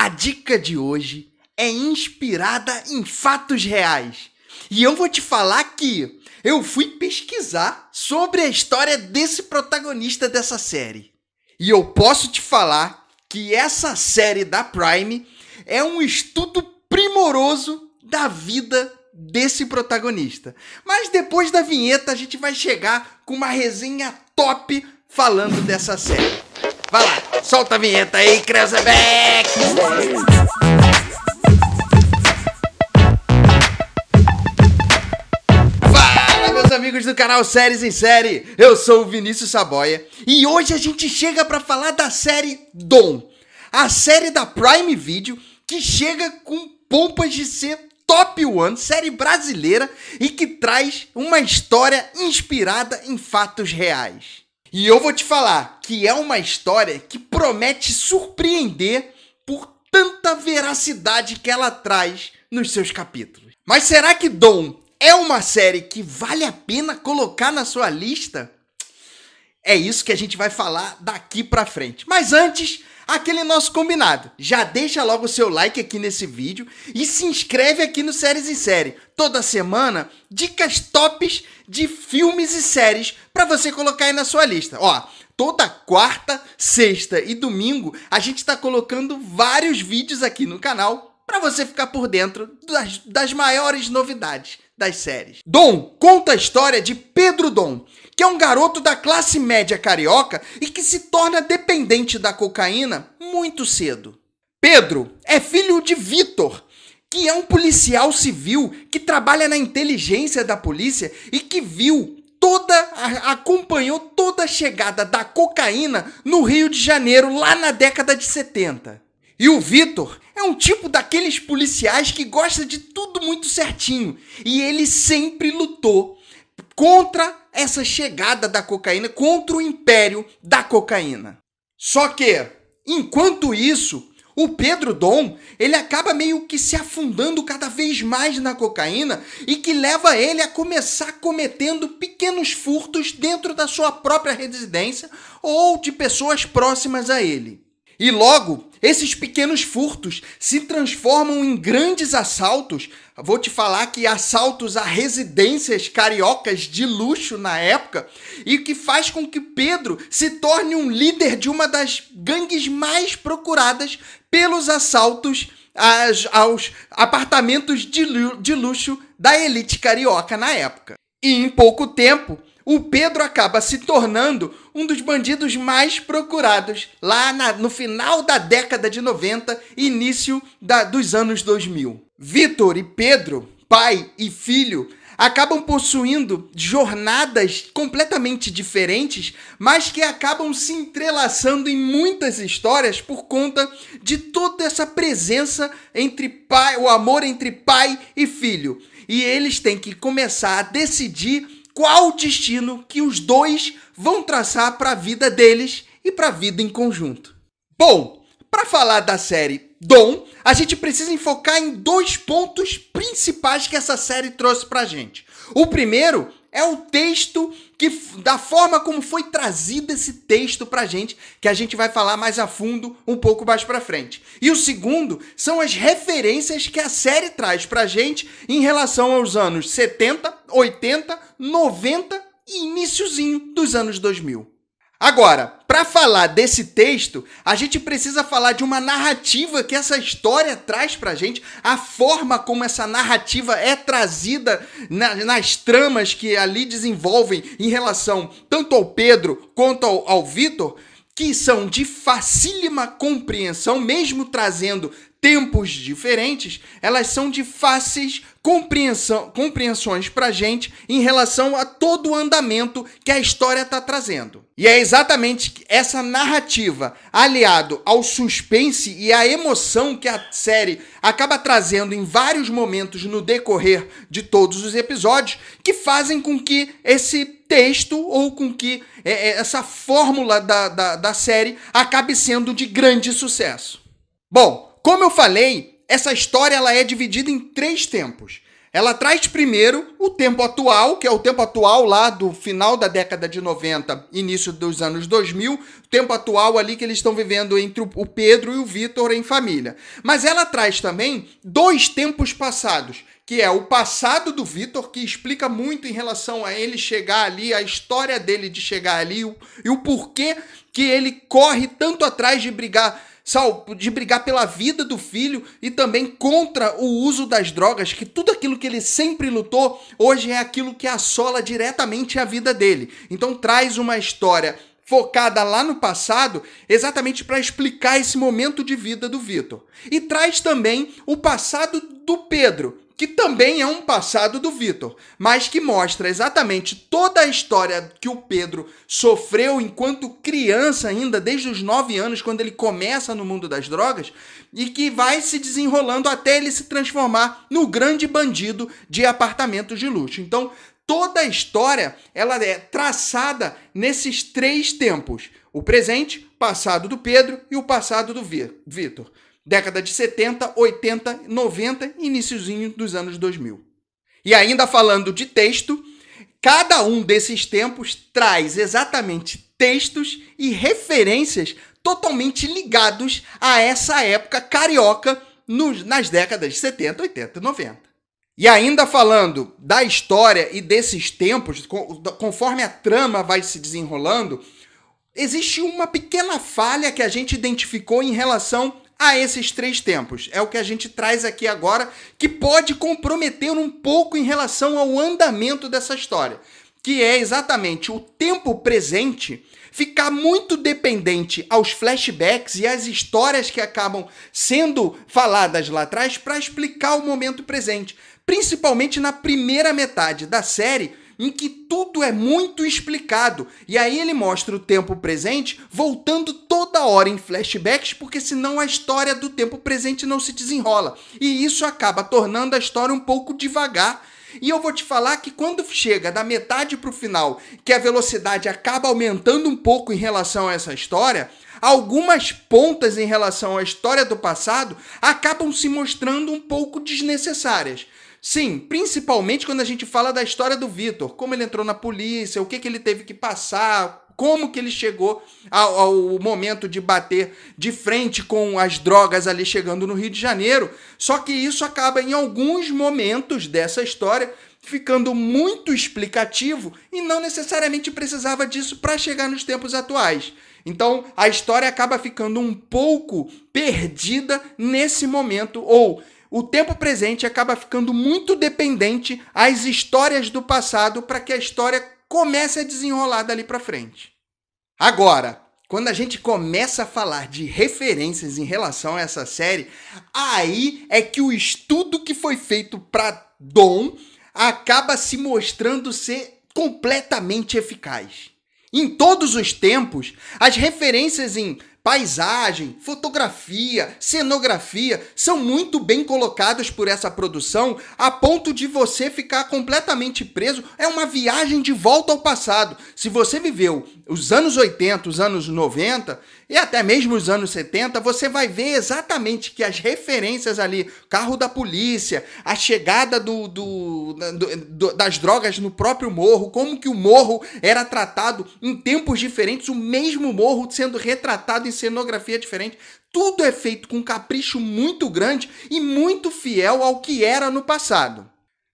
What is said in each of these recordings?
A dica de hoje é inspirada em fatos reais. E eu vou te falar que eu fui pesquisar sobre a história desse protagonista dessa série. E eu posso te falar que essa série da Prime é um estudo primoroso da vida desse protagonista. Mas depois da vinheta a gente vai chegar com uma resenha top falando dessa série. Vai lá! Solta a vinheta aí, Krausebeck! Fala, meus amigos do canal Séries em Série, eu sou o Vinícius Saboia e hoje a gente chega para falar da série Dom, a série da Prime Video que chega com pompas de ser top one, série brasileira e que traz uma história inspirada em fatos reais. E eu vou te falar que é uma história que promete surpreender por tanta veracidade que ela traz nos seus capítulos. Mas será que Dom é uma série que vale a pena colocar na sua lista? É isso que a gente vai falar daqui para frente. Mas antes, aquele nosso combinado. Já deixa logo o seu like aqui nesse vídeo e se inscreve aqui no Séries em Série. Toda semana, dicas tops de filmes e séries para você colocar aí na sua lista. Ó, toda quarta, sexta e domingo a gente está colocando vários vídeos aqui no canal para você ficar por dentro das, das maiores novidades das séries. Dom conta a história de Pedro Dom que é um garoto da classe média carioca e que se torna dependente da cocaína muito cedo. Pedro é filho de Vitor, que é um policial civil que trabalha na inteligência da polícia e que viu toda acompanhou toda a chegada da cocaína no Rio de Janeiro lá na década de 70. E o Vitor é um tipo daqueles policiais que gosta de tudo muito certinho e ele sempre lutou contra essa chegada da cocaína, contra o império da cocaína. Só que, enquanto isso, o Pedro Dom, ele acaba meio que se afundando cada vez mais na cocaína e que leva ele a começar cometendo pequenos furtos dentro da sua própria residência ou de pessoas próximas a ele. E logo, esses pequenos furtos se transformam em grandes assaltos. Vou te falar que assaltos a residências cariocas de luxo na época, e que faz com que Pedro se torne um líder de uma das gangues mais procuradas pelos assaltos às, aos apartamentos de, de luxo da elite carioca na época. E em pouco tempo, o Pedro acaba se tornando um dos bandidos mais procurados lá na, no final da década de 90 início da, dos anos 2000. Vitor e Pedro, pai e filho, acabam possuindo jornadas completamente diferentes, mas que acabam se entrelaçando em muitas histórias por conta de toda essa presença entre pai, o amor entre pai e filho. E eles têm que começar a decidir qual o destino que os dois vão traçar para a vida deles e para a vida em conjunto. Bom, para falar da série Dom, a gente precisa enfocar em dois pontos principais que essa série trouxe para gente. O primeiro é o texto que da forma como foi trazido esse texto pra gente, que a gente vai falar mais a fundo um pouco mais para frente. E o segundo são as referências que a série traz pra gente em relação aos anos 70, 80, 90 e iníciozinho dos anos 2000. Agora, para falar desse texto, a gente precisa falar de uma narrativa que essa história traz a gente, a forma como essa narrativa é trazida na, nas tramas que ali desenvolvem em relação tanto ao Pedro quanto ao, ao Vitor, que são de facílima compreensão, mesmo trazendo tempos diferentes, elas são de fáceis compreensão, compreensões para gente em relação a todo o andamento que a história está trazendo. E é exatamente essa narrativa, aliado ao suspense e à emoção que a série acaba trazendo em vários momentos no decorrer de todos os episódios, que fazem com que esse texto ou com que é, é, essa fórmula da, da, da série acabe sendo de grande sucesso. Bom, como eu falei, essa história ela é dividida em três tempos. Ela traz primeiro o tempo atual, que é o tempo atual lá do final da década de 90, início dos anos 2000, o tempo atual ali que eles estão vivendo entre o Pedro e o Vitor em família. Mas ela traz também dois tempos passados, que é o passado do Vitor, que explica muito em relação a ele chegar ali, a história dele de chegar ali e o porquê que ele corre tanto atrás de brigar de brigar pela vida do filho e também contra o uso das drogas, que tudo aquilo que ele sempre lutou, hoje é aquilo que assola diretamente a vida dele. Então traz uma história focada lá no passado, exatamente para explicar esse momento de vida do Vitor. E traz também o passado do Pedro, que também é um passado do Vitor, mas que mostra exatamente toda a história que o Pedro sofreu enquanto criança, ainda desde os 9 anos, quando ele começa no mundo das drogas, e que vai se desenrolando até ele se transformar no grande bandido de apartamentos de luxo. Então, toda a história ela é traçada nesses três tempos: o presente, passado do Pedro e o passado do Vitor. Década de 70, 80, 90 iníciozinho dos anos 2000. E ainda falando de texto, cada um desses tempos traz exatamente textos e referências totalmente ligados a essa época carioca nos, nas décadas de 70, 80 e 90. E ainda falando da história e desses tempos, conforme a trama vai se desenrolando, existe uma pequena falha que a gente identificou em relação a esses três tempos. É o que a gente traz aqui agora, que pode comprometer um pouco em relação ao andamento dessa história, que é exatamente o tempo presente ficar muito dependente aos flashbacks e às histórias que acabam sendo faladas lá atrás para explicar o momento presente, principalmente na primeira metade da série em que tudo é muito explicado. E aí ele mostra o tempo presente voltando toda hora em flashbacks, porque senão a história do tempo presente não se desenrola. E isso acaba tornando a história um pouco devagar. E eu vou te falar que quando chega da metade para o final, que a velocidade acaba aumentando um pouco em relação a essa história, algumas pontas em relação à história do passado acabam se mostrando um pouco desnecessárias. Sim, principalmente quando a gente fala da história do Vitor, como ele entrou na polícia, o que, que ele teve que passar, como que ele chegou ao, ao, momento de bater de frente com as drogas ali chegando no Rio de Janeiro. Só que isso acaba em alguns momentos dessa história ficando muito explicativo e não necessariamente precisava disso para chegar nos tempos atuais. Então a história acaba ficando um pouco perdida nesse momento ou o tempo presente acaba ficando muito dependente às histórias do passado para que a história comece a desenrolar dali para frente. Agora, quando a gente começa a falar de referências em relação a essa série, aí é que o estudo que foi feito para Dom acaba se mostrando ser completamente eficaz. Em todos os tempos, as referências em paisagem, fotografia, cenografia são muito bem colocadas por essa produção a ponto de você ficar completamente preso. É uma viagem de volta ao passado. Se você viveu os anos 80, os anos 90 e até mesmo os anos 70, você vai ver exatamente que as referências ali, carro da polícia, a chegada do, do, do das drogas no próprio morro, como que o morro era tratado em tempos diferentes, o mesmo morro sendo retratado em cenografia é diferente. Tudo é feito com um capricho muito grande e muito fiel ao que era no passado.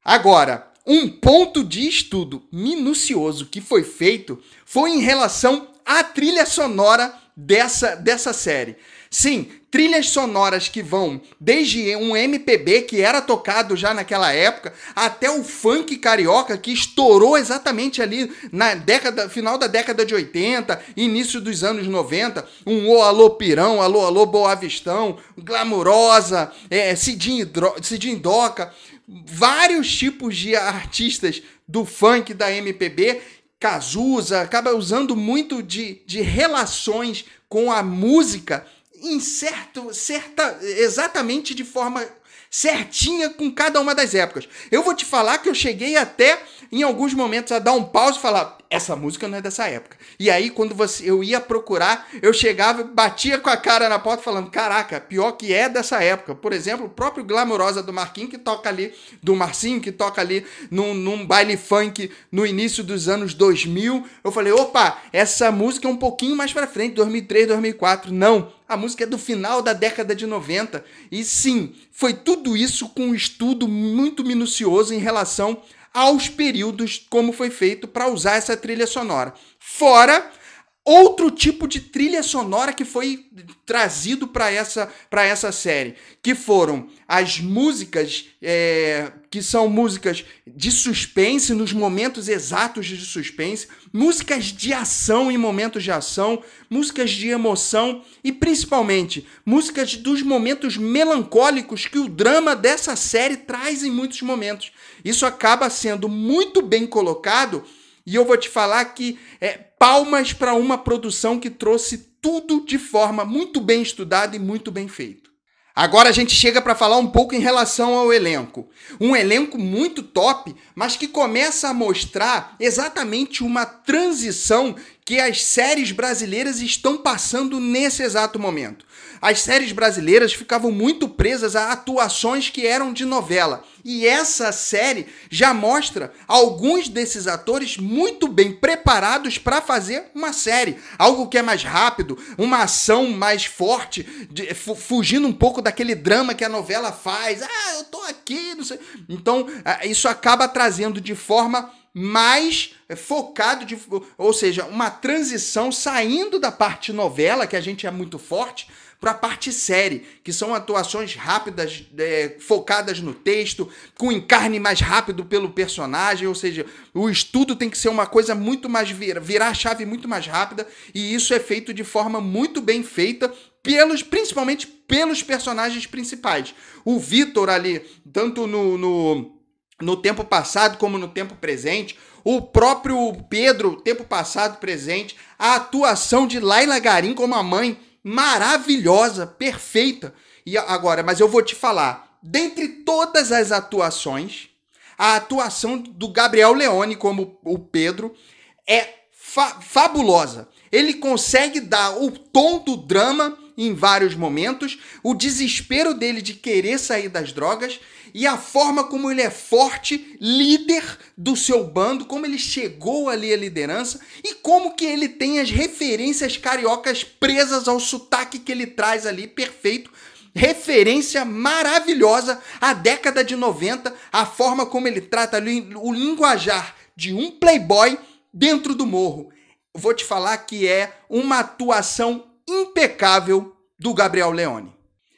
Agora, um ponto de estudo minucioso que foi feito foi em relação à trilha sonora dessa, dessa série. Sim, trilhas sonoras que vão desde um MPB que era tocado já naquela época até o funk carioca que estourou exatamente ali na década final da década de 80, início dos anos 90, um o oh, alô pirão, alô alô boavistão, glamurosa, é, Cidinho, Cidinho Doca, vários tipos de artistas do funk da MPB Cazuza acaba usando muito de, de relações com a música incerto, certa, exatamente de forma certinha com cada uma das épocas. Eu vou te falar que eu cheguei até em alguns momentos a dar um pause e falar: essa música não é dessa época. E aí, quando você, eu ia procurar, eu chegava, batia com a cara na porta falando: caraca, pior que é dessa época. Por exemplo, o próprio Glamourosa do Marquinhos, que toca ali, do Marcinho, que toca ali num, num baile funk no início dos anos 2000. Eu falei: opa, essa música é um pouquinho mais para frente, 2003, 2004. Não, a música é do final da década de 90. E sim, foi tudo isso com um estudo muito minucioso em relação aos períodos como foi feito para usar essa trilha sonora. Fora outro tipo de trilha sonora que foi trazido para essa, para essa série, que foram as músicas é, que são músicas de suspense nos momentos exatos de suspense, músicas de ação em momentos de ação, músicas de emoção e principalmente músicas dos momentos melancólicos que o drama dessa série traz em muitos momentos. Isso acaba sendo muito bem colocado e eu vou te falar que é, Palmas para uma produção que trouxe tudo de forma muito bem estudada e muito bem feito. Agora a gente chega para falar um pouco em relação ao elenco. Um elenco muito top, mas que começa a mostrar exatamente uma transição que as séries brasileiras estão passando nesse exato momento. As séries brasileiras ficavam muito presas a atuações que eram de novela. E essa série já mostra alguns desses atores muito bem preparados para fazer uma série. Algo que é mais rápido, uma ação mais forte, de, fugindo um pouco daquele drama que a novela faz. Ah, eu tô aqui, não sei. Então, isso acaba trazendo de forma mais focado, de, ou seja, uma transição saindo da parte novela, que a gente é muito forte, para a parte série, que são atuações rápidas, é, focadas no texto, com encarne mais rápido pelo personagem, ou seja, o estudo tem que ser uma coisa muito mais vir, virar a chave muito mais rápida, e isso é feito de forma muito bem feita pelos, principalmente pelos personagens principais. O Vitor ali, tanto no, no no tempo passado como no tempo presente, o próprio Pedro, tempo passado, presente, a atuação de Laila Garim como a mãe, maravilhosa, perfeita. E agora, mas eu vou te falar, dentre todas as atuações, a atuação do Gabriel Leone como o Pedro é fa fabulosa. Ele consegue dar o tom do drama em vários momentos, o desespero dele de querer sair das drogas e a forma como ele é forte, líder do seu bando, como ele chegou ali à liderança e como que ele tem as referências cariocas presas ao sotaque que ele traz ali perfeito referência maravilhosa à década de 90, a forma como ele trata o linguajar de um playboy dentro do morro. Vou te falar que é uma atuação impecável do Gabriel Leone.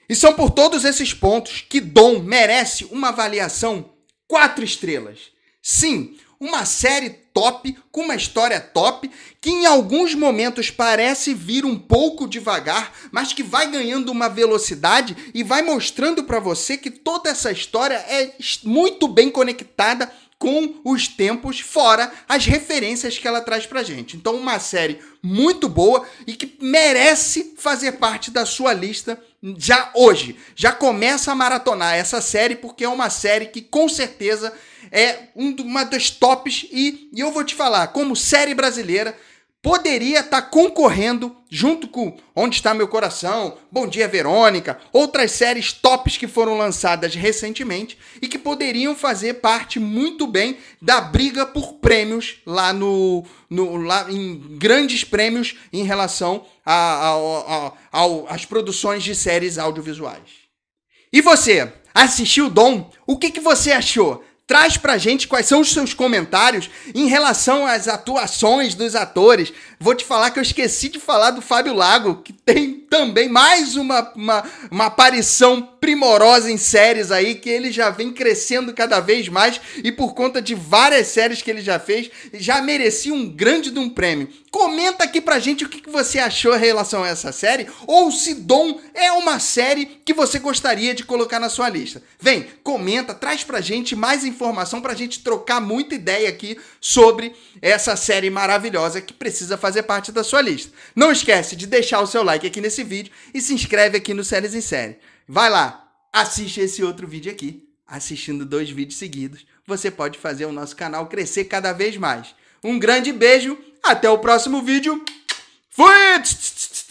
E são por todos esses pontos que Dom merece uma avaliação quatro estrelas. Sim, uma série top, com uma história top, que em alguns momentos parece vir um pouco devagar, mas que vai ganhando uma velocidade e vai mostrando para você que toda essa história é muito bem conectada com os tempos, fora as referências que ela traz pra gente. Então, uma série muito boa e que merece fazer parte da sua lista já hoje. Já começa a maratonar essa série, porque é uma série que com certeza é uma das tops. E, e eu vou te falar, como série brasileira, poderia estar tá concorrendo junto com Onde Está Meu Coração, Bom Dia Verônica, outras séries tops que foram lançadas recentemente e que poderiam fazer parte muito bem da briga por prêmios lá no. no lá em grandes prêmios em relação às produções de séries audiovisuais. E você, assistiu Dom? O que, que você achou? traz pra gente quais são os seus comentários em relação às atuações dos atores. Vou te falar que eu esqueci de falar do Fábio Lago, que tem também mais uma, uma, uma aparição primorosa em séries aí, que ele já vem crescendo cada vez mais e por conta de várias séries que ele já fez, já merecia um grande de um prêmio. Comenta aqui pra gente o que, que você achou em relação a essa série, ou se Dom é uma série que você gostaria de colocar na sua lista. Vem, comenta, traz pra gente mais informações informação para a gente trocar muita ideia aqui sobre essa série maravilhosa que precisa fazer parte da sua lista. Não esquece de deixar o seu like aqui nesse vídeo e se inscreve aqui no Séries em Série. Vai lá, assiste esse outro vídeo aqui. Assistindo dois vídeos seguidos, você pode fazer o nosso canal crescer cada vez mais. Um grande beijo, até o próximo vídeo. Fui!